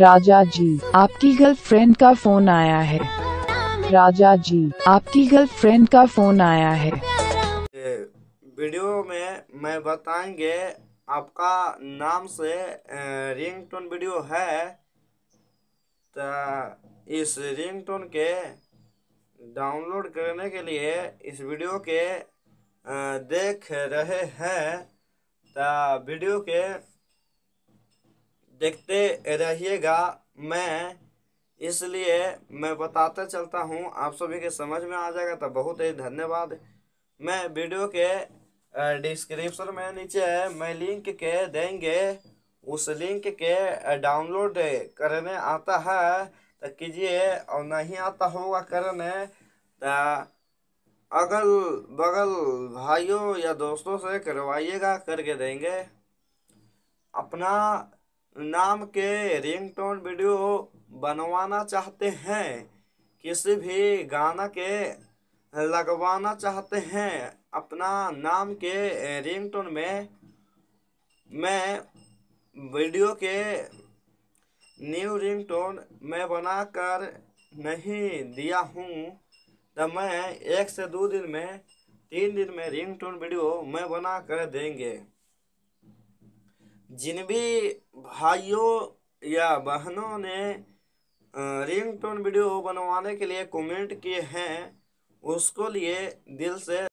राजा जी आपकी गर्लफ्रेंड का फोन आया है राजा जी आपकी गर्लफ्रेंड का फोन आया है वीडियो में मैं बताएंगे आपका नाम से रिंगटोन वीडियो है तो इस रिंगटोन के डाउनलोड करने के लिए इस वीडियो के देख रहे हैं तो वीडियो के देखते रहिएगा मैं इसलिए मैं बताते चलता हूँ आप सभी के समझ में आ जाएगा तो बहुत ही धन्यवाद मैं वीडियो के डिस्क्रिप्शन में नीचे मैं लिंक के देंगे उस लिंक के डाउनलोड करने आता है तो कीजिए और नहीं आता होगा करने तो अगल बगल भाइयों या दोस्तों से करवाइएगा करके देंगे अपना नाम के रिंगटोन वीडियो बनवाना चाहते हैं किसी भी गाना के लगवाना चाहते हैं अपना नाम के रिंगटोन में मैं वीडियो के न्यू रिंगटोन में बनाकर नहीं दिया हूँ तो मैं एक से दो दिन में तीन दिन में रिंगटोन वीडियो मैं बना कर देंगे जिन भी भाइयों या बहनों ने रिंगटोन वीडियो बनवाने के लिए कमेंट किए हैं उसको लिए दिल से